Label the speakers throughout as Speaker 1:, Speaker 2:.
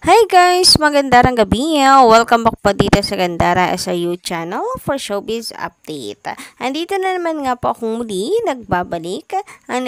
Speaker 1: Hi guys! Magandang gabi! Welcome back po dito sa Gandara SIU channel for showbiz update. Andito na naman nga po akong muli, nagbabalik ang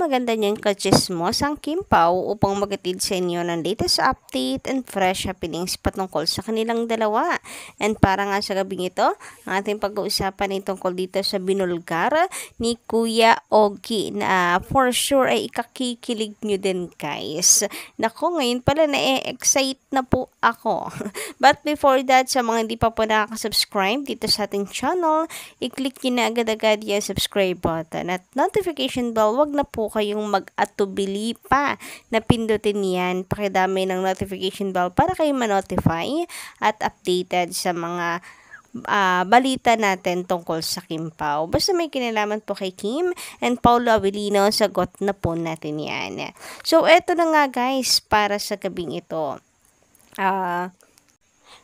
Speaker 1: maganda niyang kachismos ang Kim Pao upang magatid sa inyo ng latest update and fresh happenings patungkol sa kanilang dalawa. And para nga sa gabing ito, ang ating pag-uusapan ay tungkol dito sa binulgar ni Kuya Ogi na for sure ay ikakikilig nyo din guys. Nako, ngayon pala na-ex excited na po ako. But before that, sa mga hindi pa po nakaka-subscribe dito sa ating channel, i-click nyo na agad-agad yung subscribe button at notification bell. wag na po kayong mag-atubili pa na pindutin yan. Pakidami ng notification bell para kayo ma-notify at updated sa mga uh, balita natin tungkol sa Kim Pao. Basta may kinalaman po kay Kim and Paolo Avellino, sagot na po natin yan. So, eto na nga guys, para sa gabing ito. Ah... Uh,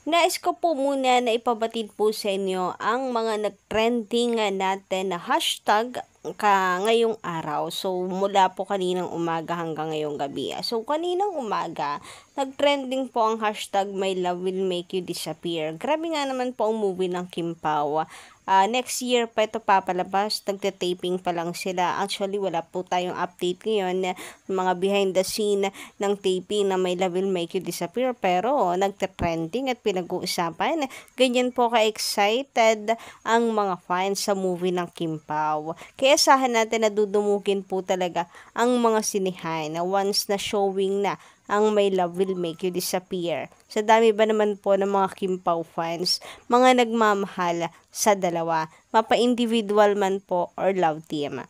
Speaker 1: Nais ko po muna na ipabatid po sa inyo ang mga nag-trending natin na hashtag ka ngayong araw. So, mula po kaninang umaga hanggang ngayong gabi. So, kaninang umaga, nag-trending po ang hashtag My Love Will Make You Disappear. Grabe nga naman po ang movie ng Kim Pao. Uh, next year pa ito papalabas. Nagte-taping pa lang sila. Actually, wala po tayong update ngayon. Mga behind the scene ng taping na My Love Will Make You Disappear. Pero, nagte-trending at pinag-uusapan. Ganyan po ka-excited ang mga fans sa movie ng Kim Pao. Kaya Inaasahan natin na dudumukin po talaga ang mga sinihan na once na showing na ang My Love Will Make You Disappear. Sa dami ba naman po ng mga Kim Pao fans, mga nagmamahal sa dalawa, mapa-individual man po or love team.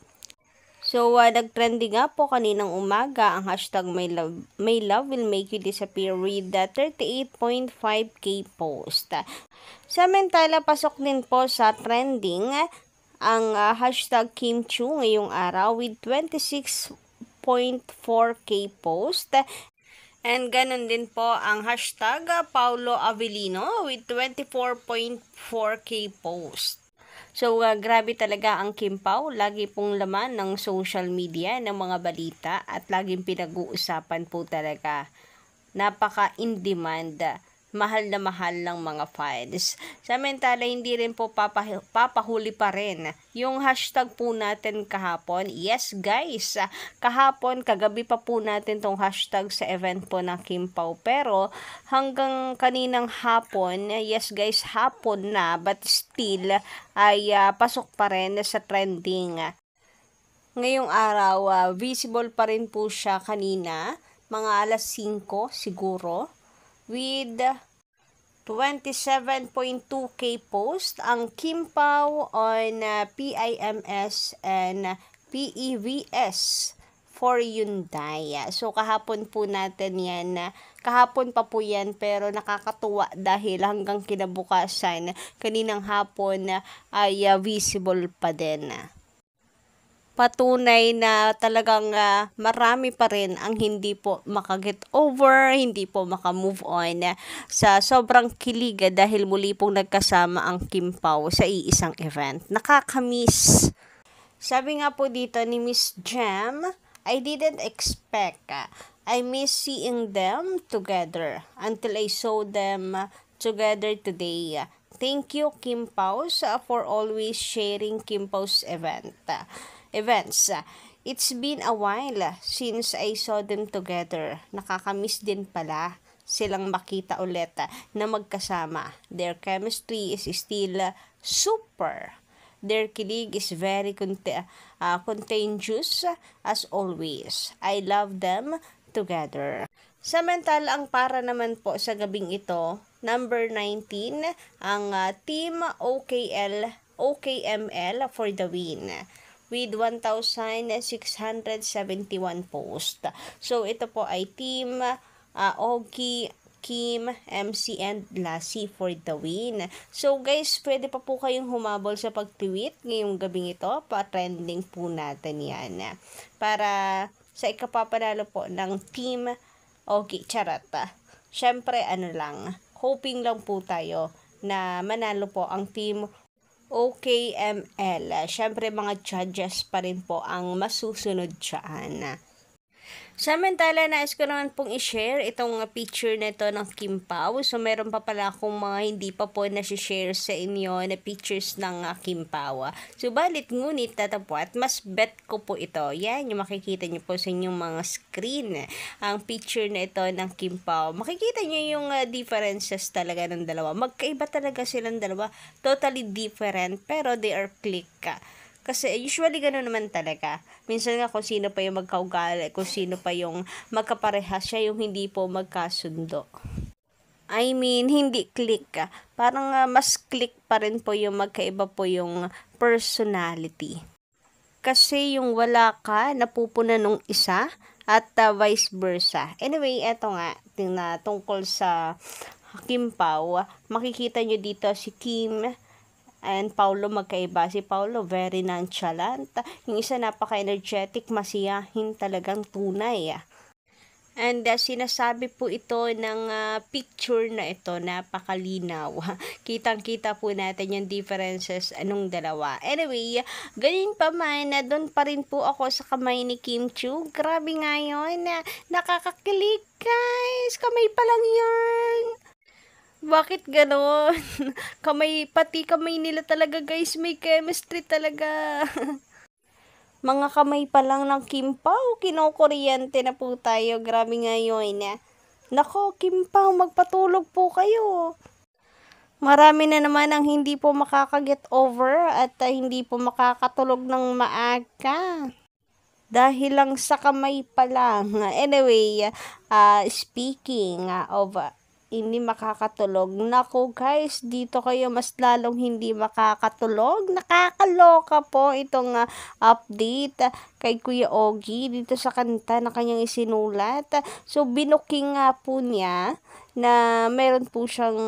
Speaker 1: So, uh, nag-trending nga po kaninang umaga ang hashtag May Love, May Love Will Make You Disappear with the 38.5k post. Samantala, pasok din po sa trending ang uh, hashtag Kim Chu ngayong araw with 26.4k post. And ganun din po ang hashtag ah, Paulo Avellino with 24.4k post. So, uh, grabe talaga ang Kim Pao. Lagi pong laman ng social media, ng mga balita at laging pinag-uusapan po talaga. Napaka-in-demand mahal na mahal ng mga files. Samantala, hindi rin po papah- papahuli pa rin yung hashtag po natin kahapon. Yes, guys, kahapon, kagabi pa po natin tong hashtag sa event po ng Kim Pao. Pero hanggang kaninang hapon, yes guys, hapon na, but still ay uh, pasok pa rin sa trending. Ngayong araw, uh, visible pa rin po siya kanina, mga alas 5 siguro, with 27.2k post ang Kimpao on uh, PIMS and uh, PEVS for Hyundai. So kahapon po natin 'yan. Uh, kahapon pa po 'yan pero nakakatuwa dahil hanggang kinabukasan kaninang hapon uh, ay uh, visible pa din patunay na talagang uh, marami pa rin ang hindi po makaget over, hindi po makamove on sa sobrang kilig dahil muli pong nagkasama ang Kim Pao sa iisang event. Nakakamiss. Sabi nga po dito ni Miss Jam, I didn't expect. Uh, I miss seeing them together until I saw them together today. thank you, Kim Paus, for always sharing Kim Paus event events. It's been a while since I saw them together. Nakakamiss din pala silang makita ulit na magkasama. Their chemistry is still super. Their kilig is very conta- uh, contagious as always. I love them together. Samantala, ang para naman po sa gabing ito, number 19, ang uh, Team OKL, OKML for the win with 1,671 post. So, ito po ay Team uh, Ogi Kim, MC, and Lassie for the win. So guys, pwede pa po kayong humabol sa pag-tweet ngayong gabing ito. Pa-trending po natin yan. Para sa ikapapanalo po ng team Okay, charata. Siyempre, ano lang, hoping lang po tayo na manalo po ang team OKML. Siyempre, mga judges pa rin po ang masusunod dyan. Samantala, nais ko naman pong i-share itong picture na ito ng Kim Pao. So, meron pa pala akong mga hindi pa po na-share sa inyo na pictures ng uh, Kim Pao. So, balit ngunit tatapwat, mas bet ko po ito. Yan, yung makikita nyo po sa inyong mga screen. Ang picture na ito ng Kim Pao. Makikita nyo yung uh, differences talaga ng dalawa. Magkaiba talaga silang dalawa. Totally different, pero they are click. Uh, kasi usually gano'n naman talaga. Minsan nga kung sino pa yung magkaugali, kung sino pa yung magkapareha, siya, yung hindi po magkasundo. I mean, hindi click ka. Parang uh, mas click pa rin po yung magkaiba po yung personality. Kasi yung wala ka, napupuna nung isa at uh, vice versa. Anyway, eto nga, tingna, tungkol sa Kim Pao, makikita nyo dito si Kim and Paulo magkaiba. Si Paulo very nonchalant. Yung isa napaka-energetic, masiyahin talagang tunay. And uh, sinasabi po ito ng uh, picture na ito, napakalinaw. Kitang-kita po natin yung differences anong dalawa. Anyway, ganun pa man, uh, doon pa rin po ako sa kamay ni Kim Chu. Grabe nga yun, uh, nakakakilig guys, kamay pa lang yun. Bakit ganon? kamay, pati kamay nila talaga guys, may chemistry talaga. Mga kamay pa lang ng Kimpao, kinokuryente na po tayo. Grabe nga yun. Eh. Nako, Kimpao, magpatulog po kayo. Marami na naman ang hindi po makakaget over at uh, hindi po makakatulog ng maaga dahil lang sa kamay pa lang. Anyway, uh, speaking of hindi makakatulog. Naku guys, dito kayo mas lalong hindi makakatulog. Nakakaloka po itong uh, update ah, kay Kuya Ogi dito sa kanta na kanyang isinulat. so binuking nga po niya na meron po siyang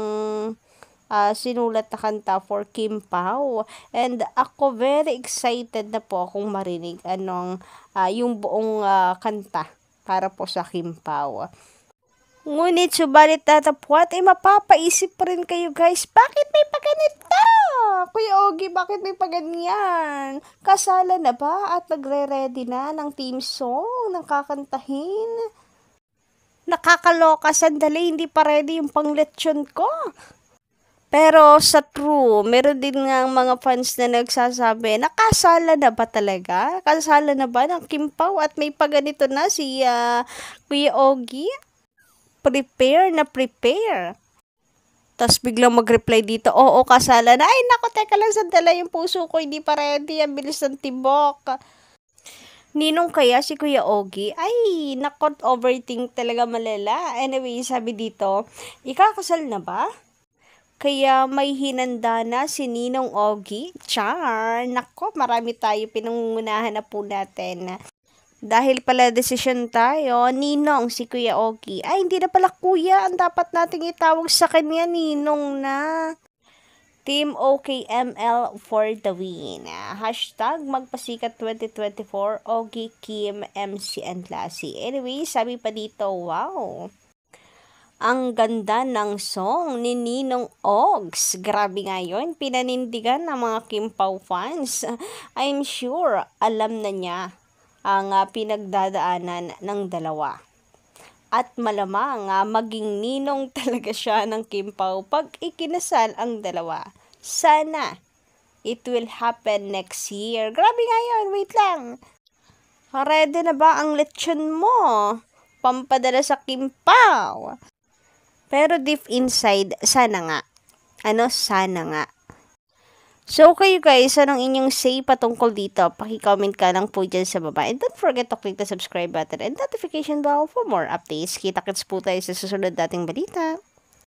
Speaker 1: uh, sinulat na kanta for Kim Pao. And ako very excited na po akong marinig anong uh, yung buong uh, kanta para po sa Kim Pao. Ngunit subalit tatapuat ay eh, mapapaisip pa rin kayo guys, bakit may paganito? Kuya Ogi, bakit may paganyan? Kasala na ba at nagre-ready na ng team song ng kakantahin? Nakakaloka, sandali, hindi pa ready yung pangletsyon ko. Pero sa true, meron din nga ang mga fans na nagsasabi, nakasala na ba talaga? Kasala na ba ng Kimpaw at may paganito na si uh, Kuya Ogi? prepare na prepare. Tapos biglang mag-reply dito, oo, kasalan. Ay, nako, teka lang, sandala yung puso ko, hindi pa ready, ang bilis ng tibok. Ninong kaya si Kuya Ogi? Ay, nakot overthink talaga malala. Anyway, sabi dito, ikakasal na ba? Kaya may hinanda na si Ninong Ogi? Char! Nako, marami tayo pinangungunahan na po natin. Dahil pala decision tayo, Ninong, si Kuya Oki. Ay, hindi na pala Kuya. Ang dapat nating itawag sa kanya, Ninong na. Team OKML for the win. Hashtag magpasikat 2024, Ogi Kim, MC and Lassie. Anyway, sabi pa dito, wow. Ang ganda ng song ni Ninong Ogs. Grabe nga yun, pinanindigan ng mga Kim Pao fans. I'm sure alam na niya ang ah, pinagdadaanan ng dalawa. At malamang ah, maging ninong talaga siya ng Kim pag ikinasal ang dalawa. Sana it will happen next year. Grabe nga yun, wait lang. Ready na ba ang lechon mo? Pampadala sa Kim Pero deep inside, sana nga. Ano, sana nga So, kayo guys, anong inyong say patungkol dito? Pakicomment ka lang po dyan sa baba. And don't forget to click the subscribe button and notification bell for more updates. Kita-kits po tayo sa susunod dating balita.